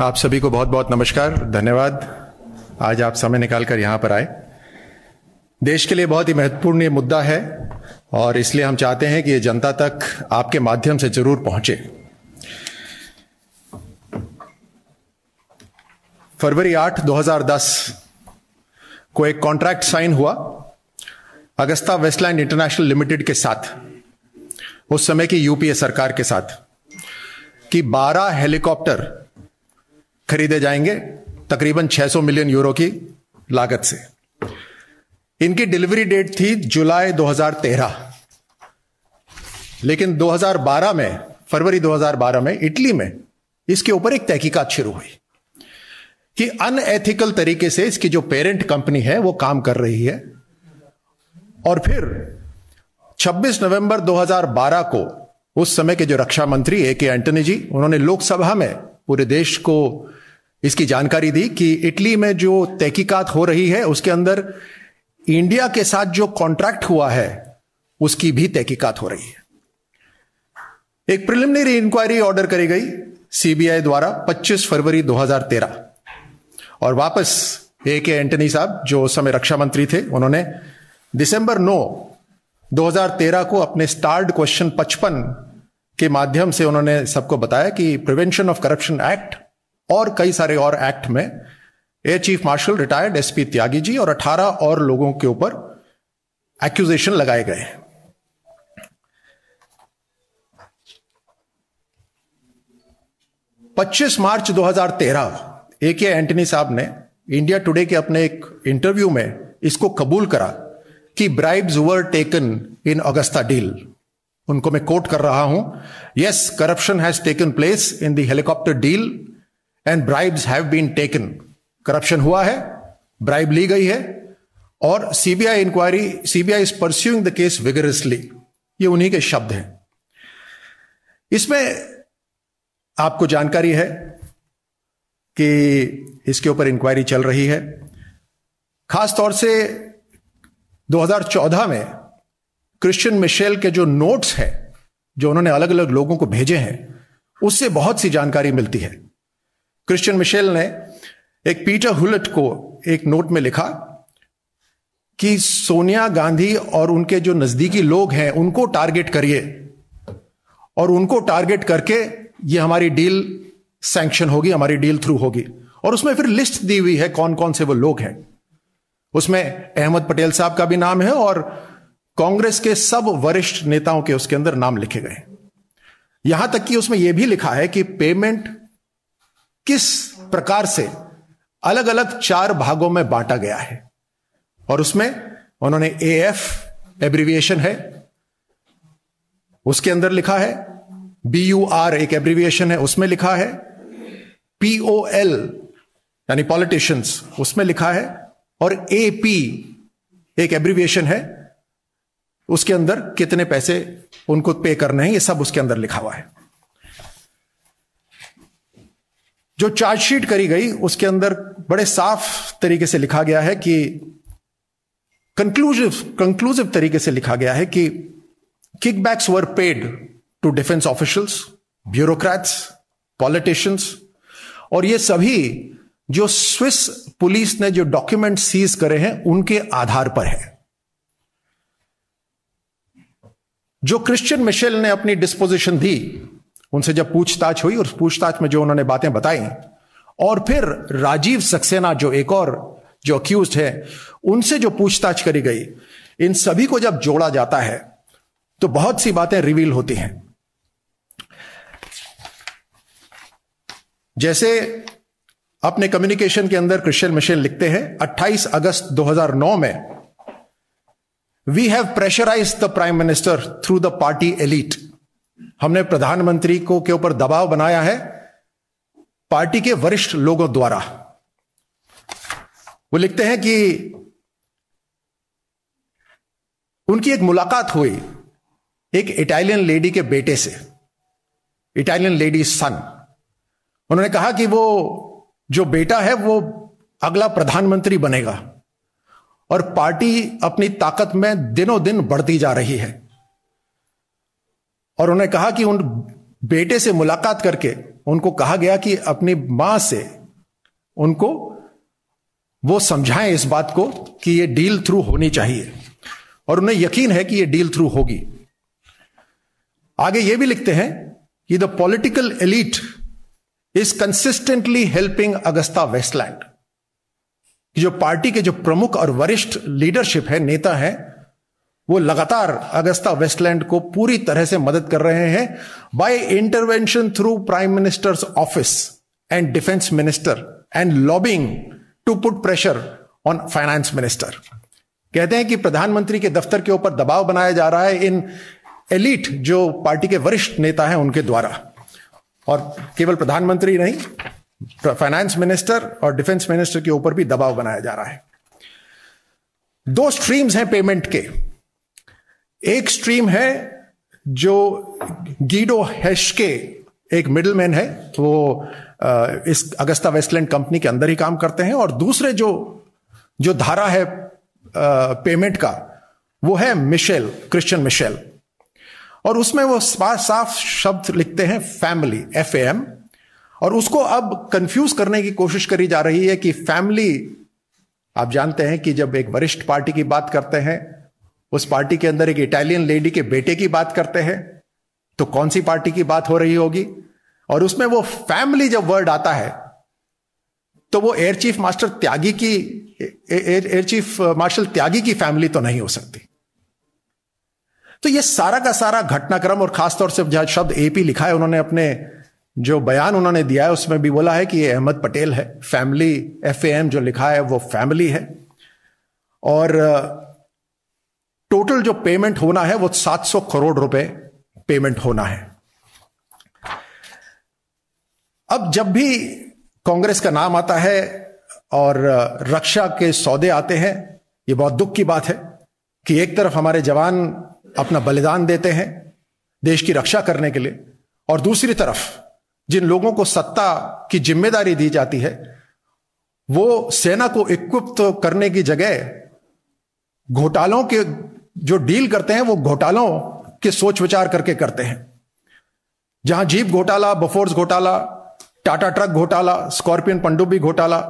आप सभी को बहुत बहुत नमस्कार धन्यवाद आज आप समय निकालकर यहां पर आए देश के लिए बहुत ही महत्वपूर्ण ये मुद्दा है और इसलिए हम चाहते हैं कि ये जनता तक आपके माध्यम से जरूर पहुंचे फरवरी 8 2010 को एक कॉन्ट्रैक्ट साइन हुआ अगस्ता वेस्टलैंड इंटरनेशनल लिमिटेड के साथ उस समय की यूपीए सरकार के साथ कि 12 हेलीकॉप्टर खरीदे जाएंगे तकरीबन 600 मिलियन यूरो की लागत से इनकी डिलीवरी डेट थी जुलाई 2013 लेकिन 2012 में फरवरी 2012 में इटली में इसके ऊपर एक तहकीकात शुरू हुई कि अनएथिकल तरीके से इसकी जो पेरेंट कंपनी है वो काम कर रही है और फिर 26 नवंबर 2012 को उस समय के जो रक्षा मंत्री ए के एंटनी जी उन्होंने लोकसभा में पूरे देश को इसकी जानकारी दी कि इटली में जो तहकीकात हो रही है उसके अंदर इंडिया के साथ जो कॉन्ट्रैक्ट हुआ है उसकी भी तहकीकात हो रही है एक प्रिलिमिनरी इंक्वायरी ऑर्डर करी गई सीबीआई द्वारा 25 फरवरी 2013 और वापस ए के एंटनी साहब जो उस समय रक्षा मंत्री थे उन्होंने दिसंबर 9 2013 को अपने स्टार्ड क्वेश्चन 55 के माध्यम से उन्होंने सबको बताया कि प्रिवेंशन ऑफ करप्शन एक्ट और कई सारे और एक्ट में air chief marshal retired SP Tyagi ji और 18 और लोगों के ऊपर एक्यूजेशन लगाए गए पच्चीस मार्च 2013 ए के एंटनी साहब ने इंडिया टुडे के अपने एक इंटरव्यू में इसको कबूल करा कि bribes were taken in Agusta deal उनको मैं कोट कर रहा हूं yes corruption has taken place in the helicopter deal and bribes have been taken corruption हुआ है ब्राइब ली गई है और CBI inquiry CBI is pursuing the case vigorously ये उन्हीं के शब्द हैं इसमें आपको जानकारी है कि इसके ऊपर इंक्वायरी चल रही है खास तौर से 2014 में क्रिश्चियन मिशेल के जो नोट्स हैं जो उन्होंने अलग अलग लोगों को भेजे हैं उससे बहुत सी जानकारी मिलती है क्रिश्चियन मिशेल ने एक पीटर हुलट को एक नोट में लिखा कि सोनिया गांधी और उनके जो नजदीकी लोग हैं उनको टारगेट करिए और उनको टारगेट करके ये हमारी डील सैंक्शन होगी हमारी डील थ्रू होगी और उसमें फिर लिस्ट दी हुई है कौन कौन से वो लोग हैं उसमें अहमद पटेल साहब का भी नाम है और कांग्रेस के सब वरिष्ठ नेताओं के उसके अंदर नाम लिखे गए यहां तक कि उसमें यह भी लिखा है कि पेमेंट किस प्रकार से अलग अलग चार भागों में बांटा गया है और उसमें उन्होंने ए एफ एब्रीविएशन है उसके अंदर लिखा है बी यू आर एक एब्रीविएशन है उसमें लिखा है पी ओ एल यानी पॉलिटिशियंस उसमें लिखा है और ए पी एक एब्रीविएशन है उसके अंदर कितने पैसे उनको पे करने हैं ये सब उसके अंदर लिखा हुआ है जो चार्जशीट करी गई उसके अंदर बड़े साफ तरीके से लिखा गया है कि कंक्लूसिव कंक्लूसिव तरीके से लिखा गया है कि kickbacks were paid to defence officials bureaucrats politicians और ये सभी जो स्विस पुलिस ने जो डॉक्यूमेंट सीज करे हैं उनके आधार पर है जो क्रिश्चियन मिशेल ने अपनी डिस्पोजिशन दी उनसे जब पूछताछ हुई और पूछताछ में जो उन्होंने बातें बताई और फिर राजीव सक्सेना जो एक और जो अक्यूज है उनसे जो पूछताछ करी गई इन सभी को जब जोड़ा जाता है तो बहुत सी बातें रिवील होती हैं जैसे अपने कम्युनिकेशन के अंदर क्रिश्चियन मिशेल लिखते हैं 28 अगस्त 2009 में We have pressurized the prime minister through the party elite हमने प्रधानमंत्री को के ऊपर दबाव बनाया है पार्टी के वरिष्ठ लोगों द्वारा वो लिखते हैं कि उनकी एक मुलाकात हुई एक इटालियन लेडी के बेटे से इटालियन लेडी सन उन्होंने कहा कि वो जो बेटा है वो अगला प्रधानमंत्री बनेगा और पार्टी अपनी ताकत में दिनों दिन बढ़ती जा रही है और उन्हें कहा कि उन बेटे से मुलाकात करके उनको कहा गया कि अपनी मां से उनको वो समझाएं इस बात को कि ये डील थ्रू होनी चाहिए और उन्हें यकीन है कि ये डील थ्रू होगी आगे ये भी लिखते हैं कि the political elite is consistently helping Agusta Westland कि जो पार्टी के जो प्रमुख और वरिष्ठ लीडरशिप है नेता है वो लगातार अगस्ता वेस्टलैंड को पूरी तरह से मदद कर रहे हैं by intervention through prime minister's office and defence minister and lobbying to put pressure on finance minister कहते हैं कि प्रधानमंत्री के दफ्तर के ऊपर दबाव बनाया जा रहा है इन एलिट जो पार्टी के वरिष्ठ नेता हैं उनके द्वारा और केवल प्रधानमंत्री नहीं फाइनेंस तो मिनिस्टर और डिफेंस मिनिस्टर के ऊपर भी दबाव बनाया जा रहा है दो स्ट्रीम्स हैं पेमेंट के एक स्ट्रीम है जो गीडो हैश के एक मिडलमैन है वो इस अगस्ता वेस्टलैंड कंपनी के अंदर ही काम करते हैं और दूसरे जो जो धारा है पेमेंट का वो है मिशेल क्रिश्चियन मिशेल और उसमें वो साफ शब्द लिखते हैं फैमिली एफ ए एम और उसको अब कंफ्यूज करने की कोशिश करी जा रही है कि फैमिली आप जानते हैं कि जब एक वरिष्ठ पार्टी की बात करते हैं उस पार्टी के अंदर एक इटालियन लेडी के बेटे की बात करते हैं तो कौन सी पार्टी की बात हो रही होगी और उसमें वो फैमिली जब वर्ड आता है तो वो एयर चीफ मास्टर त्यागी की air air chief marshal Tyagi की फैमिली तो नहीं हो सकती तो ये सारा का सारा घटनाक्रम और खासतौर से जहां शब्द एपी लिखा है उन्होंने अपने जो बयान उन्होंने दिया है उसमें भी बोला है कि ये अहमद पटेल है फैमिली एफ एम जो लिखा है वो फैमिली है और टोटल जो पेमेंट होना है वो 700 करोड़ रुपए पेमेंट होना है अब जब भी कांग्रेस का नाम आता है और रक्षा के सौदे आते हैं ये बहुत दुख की बात है कि एक तरफ हमारे जवान अपना बलिदान देते हैं देश की रक्षा करने के लिए और दूसरी तरफ जिन लोगों को सत्ता की जिम्मेदारी दी जाती है वो सेना को इक्विप्त करने की जगह घोटालों के जो डील करते हैं वो घोटालों के सोच विचार करके करते हैं जहां जीप घोटाला बफोर्स घोटाला टाटा ट्रक घोटाला स्कॉर्पियन पंडुबी घोटाला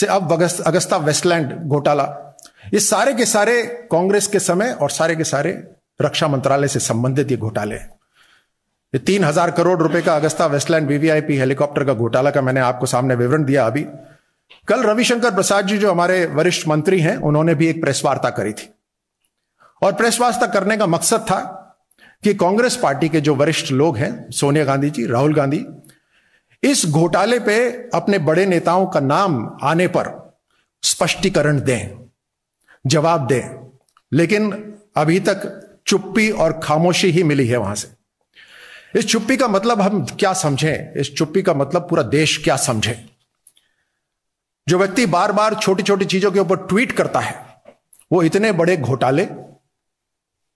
से अब अगस्ता वेस्टलैंड घोटाला ये सारे के सारे कांग्रेस के समय और सारे के सारे रक्षा मंत्रालय से संबंधित ये घोटाले हैं तीन हजार करोड़ रुपए का अगस्ता वेस्टलैंड वीवीआईपी हेलीकॉप्टर का घोटाला का मैंने आपको सामने विवरण दिया अभी कल रविशंकर प्रसाद जी जो हमारे वरिष्ठ मंत्री हैं उन्होंने भी एक प्रेस वार्ता करी थी और प्रेस वार्ता करने का मकसद था कि कांग्रेस पार्टी के जो वरिष्ठ लोग हैं सोनिया गांधी जी राहुल गांधी इस घोटाले पे अपने बड़े नेताओं का नाम आने पर स्पष्टीकरण दें जवाब दें लेकिन अभी तक चुप्पी और खामोशी ही मिली है वहां से इस चुप्पी का मतलब हम क्या समझें इस चुप्पी का मतलब पूरा देश क्या समझे जो व्यक्ति बार बार छोटी छोटी चीजों के ऊपर ट्वीट करता है वो इतने बड़े घोटाले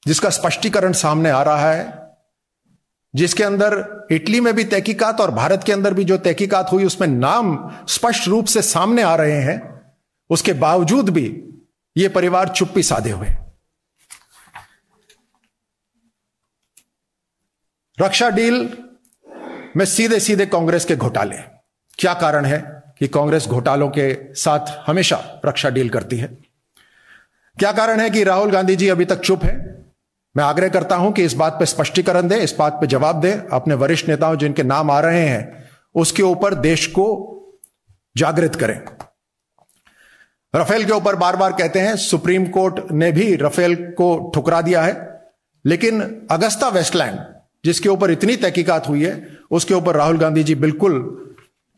जिसका स्पष्टीकरण सामने आ रहा है जिसके अंदर इटली में भी तहकीकात और भारत के अंदर भी जो तहकीकात हुई उसमें नाम स्पष्ट रूप से सामने आ रहे हैं उसके बावजूद भी ये परिवार चुप्पी साधे हुए रक्षा डील में सीधे सीधे कांग्रेस के घोटाले क्या कारण है कि कांग्रेस घोटालों के साथ हमेशा रक्षा डील करती है क्या कारण है कि राहुल गांधी जी अभी तक चुप है मैं आग्रह करता हूं कि इस बात पर स्पष्टीकरण दे इस बात पर जवाब दे अपने वरिष्ठ नेताओं जिनके नाम आ रहे हैं उसके ऊपर देश को जागृत करें राफेल के ऊपर बार बार कहते हैं सुप्रीम कोर्ट ने भी राफेल को ठुकरा दिया है लेकिन अगस्ता वेस्टलैंड जिसके ऊपर इतनी तहकीकात हुई है उसके ऊपर राहुल गांधी जी बिल्कुल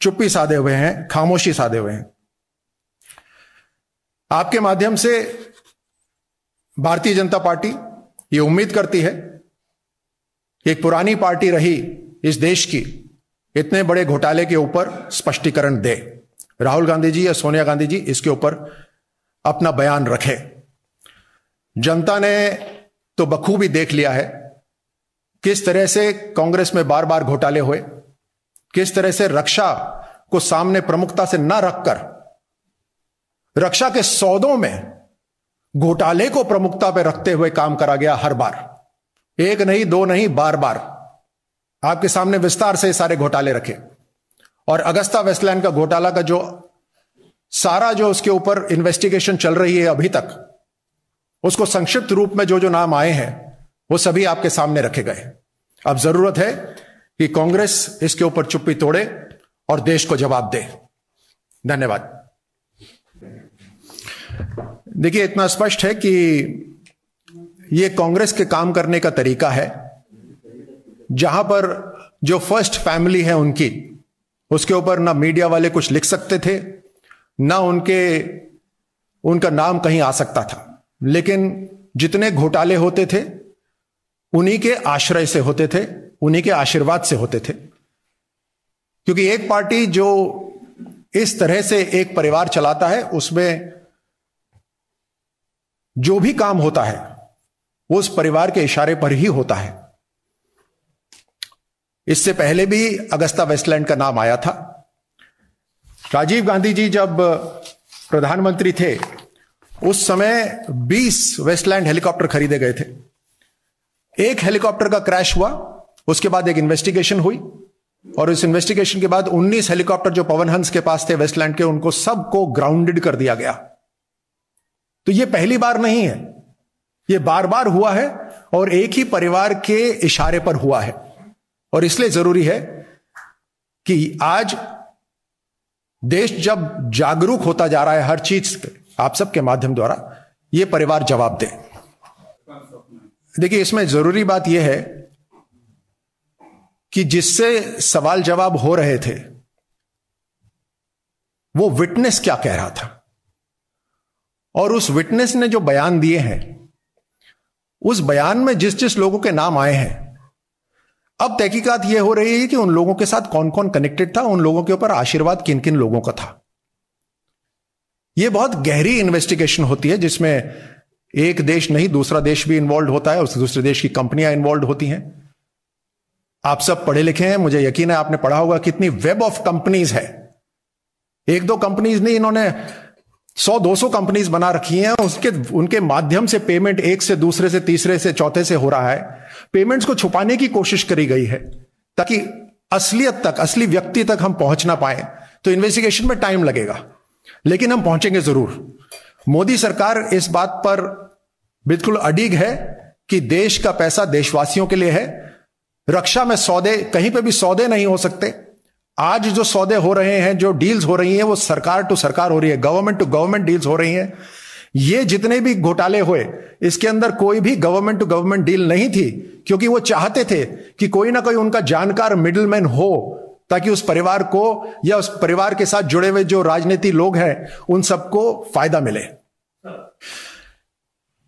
चुप्पी साधे हुए हैं खामोशी साधे हुए हैं आपके माध्यम से भारतीय जनता पार्टी ये उम्मीद करती है एक पुरानी पार्टी रही इस देश की इतने बड़े घोटाले के ऊपर स्पष्टीकरण दे राहुल गांधी जी या सोनिया गांधी जी इसके ऊपर अपना बयान रखे जनता ने तो बखूबी देख लिया है किस तरह से कांग्रेस में बार बार घोटाले हुए किस तरह से रक्षा को सामने प्रमुखता से न रखकर रक्षा के सौदों में घोटाले को प्रमुखता पर रखते हुए काम करा गया हर बार एक नहीं दो नहीं बार बार आपके सामने विस्तार से सारे घोटाले रखे और अगस्ता वेस्टलैंड का घोटाला का जो सारा जो उसके ऊपर इन्वेस्टिगेशन चल रही है अभी तक उसको संक्षिप्त रूप में जो जो नाम आए हैं वो सभी आपके सामने रखे गए अब जरूरत है कि कांग्रेस इसके ऊपर चुप्पी तोड़े और देश को जवाब दे धन्यवाद देखिए इतना स्पष्ट है कि यह कांग्रेस के काम करने का तरीका है जहां पर जो फर्स्ट फैमिली है उनकी उसके ऊपर ना मीडिया वाले कुछ लिख सकते थे ना उनके उनका नाम कहीं आ सकता था लेकिन जितने घोटाले होते थे उन्हीं के आश्रय से होते थे उन्हीं के आशीर्वाद से होते थे क्योंकि एक पार्टी जो इस तरह से एक परिवार चलाता है उसमें जो भी काम होता है वो उस परिवार के इशारे पर ही होता है इससे पहले भी अगस्ता वेस्टलैंड का नाम आया था राजीव गांधी जी जब प्रधानमंत्री थे उस समय 20 वेस्टलैंड हेलीकॉप्टर खरीदे गए थे एक हेलीकॉप्टर का क्रैश हुआ उसके बाद एक इन्वेस्टिगेशन हुई और इस इन्वेस्टिगेशन के बाद 19 हेलीकॉप्टर जो पवन हंस के पास थे वेस्टलैंड के उनको सबको ग्राउंडेड कर दिया गया तो यह पहली बार नहीं है यह बार बार हुआ है और एक ही परिवार के इशारे पर हुआ है और इसलिए जरूरी है कि आज देश जब जागरूक होता जा रहा है हर चीज आप सबके माध्यम द्वारा यह परिवार जवाब दे देखिए इसमें जरूरी बात यह है कि जिससे सवाल जवाब हो रहे थे वो विटनेस क्या कह रहा था और उस विटनेस ने जो बयान दिए हैं उस बयान में जिस जिस लोगों के नाम आए हैं अब तहकीकात यह हो रही है कि उन लोगों के साथ कौन कौन कनेक्टेड था उन लोगों के ऊपर आशीर्वाद किन किन लोगों का था यह बहुत गहरी इन्वेस्टिगेशन होती है जिसमें एक देश नहीं दूसरा देश भी इन्वॉल्व होता है उस दूसरे देश की कंपनियां इन्वॉल्व होती हैं आप सब पढ़े लिखे हैं मुझे यकीन है आपने पढ़ा होगा कितनी वेब ऑफ कंपनीज है एक दो कंपनीज नहीं इन्होंने सौ दो सौ कंपनीज बना रखी हैं उसके उनके माध्यम से पेमेंट एक से दूसरे से तीसरे से चौथे से हो रहा है पेमेंट्स को छुपाने की कोशिश करी गई है ताकि असलियत तक असली व्यक्ति तक हम पहुंच ना पाए तो इन्वेस्टिगेशन में टाइम लगेगा लेकिन हम पहुंचेंगे जरूर मोदी सरकार इस बात पर बिल्कुल अडीग है कि देश का पैसा देशवासियों के लिए है रक्षा में सौदे कहीं पे भी सौदे नहीं हो सकते आज जो सौदे हो रहे हैं जो डील्स हो रही हैं वो सरकार टू सरकार हो रही है गवर्नमेंट टू गवर्नमेंट डील्स हो रही हैं ये जितने भी घोटाले हुए इसके अंदर कोई भी गवर्नमेंट टू गवर्नमेंट डील नहीं थी क्योंकि वो चाहते थे कि कोई ना कोई उनका जानकार मिडिलमैन हो ताकि उस परिवार को या उस परिवार के साथ जुड़े हुए जो राजनीति लोग हैं उन सबको फायदा मिले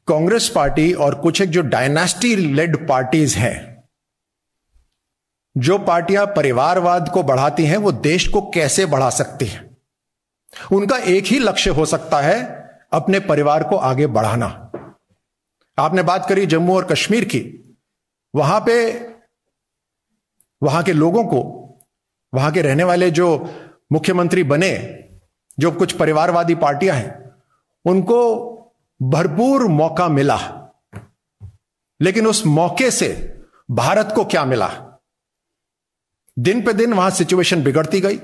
कांग्रेस पार्टी और कुछ एक जो डायनास्टी लेड पार्टीज हैं जो पार्टियां परिवारवाद को बढ़ाती हैं वो देश को कैसे बढ़ा सकती हैं उनका एक ही लक्ष्य हो सकता है अपने परिवार को आगे बढ़ाना आपने बात करी जम्मू और कश्मीर की वहां पे वहां के लोगों को वहां के रहने वाले जो मुख्यमंत्री बने जो कुछ परिवारवादी पार्टियां हैं उनको भरपूर मौका मिला लेकिन उस मौके से भारत को क्या मिला दिन पे दिन वहां सिचुएशन बिगड़ती गई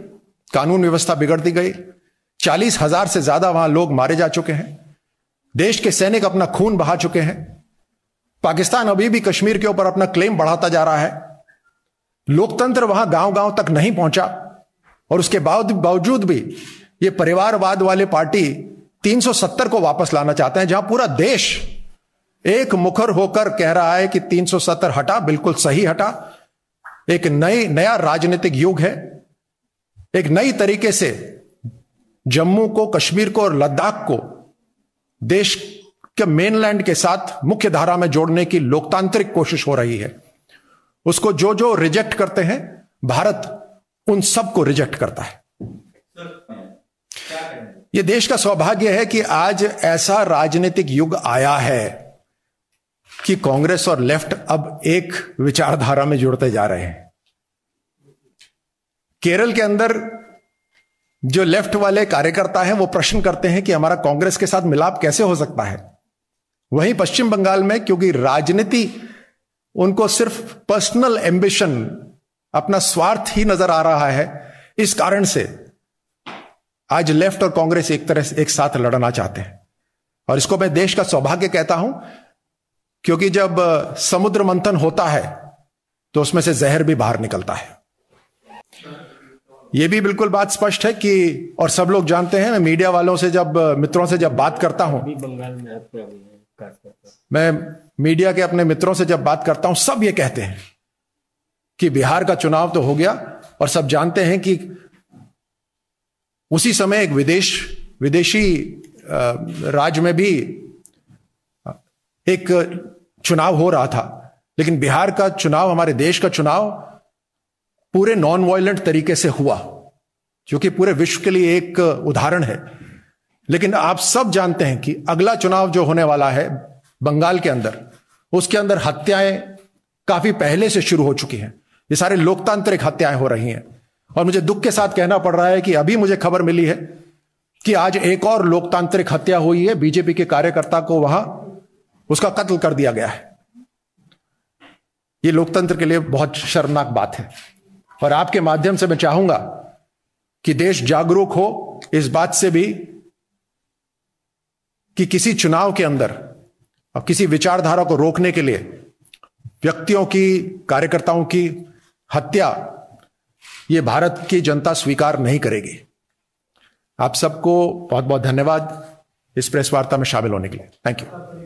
कानून व्यवस्था बिगड़ती गई चालीस हजार से ज्यादा वहां लोग मारे जा चुके हैं देश के सैनिक अपना खून बहा चुके हैं पाकिस्तान अभी भी कश्मीर के ऊपर अपना क्लेम बढ़ाता जा रहा है लोकतंत्र वहां गांव गांव तक नहीं पहुंचा और उसके बावजूद भी ये परिवारवाद वाले पार्टी 370 को वापस लाना चाहते हैं जहां पूरा देश एक मुखर होकर कह रहा है कि 370 हटा बिल्कुल सही हटा एक नई नया राजनीतिक युग है एक नई तरीके से जम्मू को कश्मीर को और लद्दाख को देश के मेनलैंड के साथ मुख्य धारा में जोड़ने की लोकतांत्रिक कोशिश हो रही है उसको जो जो रिजेक्ट करते हैं भारत उन सबको रिजेक्ट करता है यह देश का सौभाग्य है कि आज ऐसा राजनीतिक युग आया है कि कांग्रेस और लेफ्ट अब एक विचारधारा में जुड़ते जा रहे हैं केरल के अंदर जो लेफ्ट वाले कार्यकर्ता हैं वो प्रश्न करते हैं कि हमारा कांग्रेस के साथ मिलाप कैसे हो सकता है वहीं पश्चिम बंगाल में क्योंकि राजनीति उनको सिर्फ पर्सनल एम्बिशन अपना स्वार्थ ही नजर आ रहा है इस कारण से आज लेफ्ट और कांग्रेस एक तरह से एक साथ लड़ना चाहते हैं और इसको मैं देश का सौभाग्य कहता हूं क्योंकि जब समुद्र मंथन होता है तो उसमें से जहर भी बाहर निकलता है यह भी बिल्कुल बात स्पष्ट है कि और सब लोग जानते हैं मैं मीडिया वालों से जब मित्रों से जब बात करता हूं मैं मीडिया के अपने मित्रों से जब बात करता हूं सब ये कहते हैं कि बिहार का चुनाव तो हो गया और सब जानते हैं कि उसी समय एक विदेश विदेशी राज्य में भी एक चुनाव हो रहा था लेकिन बिहार का चुनाव हमारे देश का चुनाव पूरे नॉन वायलेंट तरीके से हुआ जो कि पूरे विश्व के लिए एक उदाहरण है लेकिन आप सब जानते हैं कि अगला चुनाव जो होने वाला है बंगाल के अंदर उसके अंदर हत्याएं काफी पहले से शुरू हो चुकी हैं ये सारे लोकतांत्रिक हत्याएं हो रही हैं और मुझे दुख के साथ कहना पड़ रहा है कि अभी मुझे खबर मिली है कि आज एक और लोकतांत्रिक हत्या हुई है बीजेपी के कार्यकर्ता को वहां उसका कत्ल कर दिया गया है ये लोकतंत्र के लिए बहुत शर्मनाक बात है और आपके माध्यम से मैं चाहूंगा कि देश जागरूक हो इस बात से भी कि किसी चुनाव के अंदर और किसी विचारधारा को रोकने के लिए व्यक्तियों की कार्यकर्ताओं की हत्या ये भारत की जनता स्वीकार नहीं करेगी आप सबको बहुत बहुत धन्यवाद इस प्रेस वार्ता में शामिल होने के लिए थैंक यू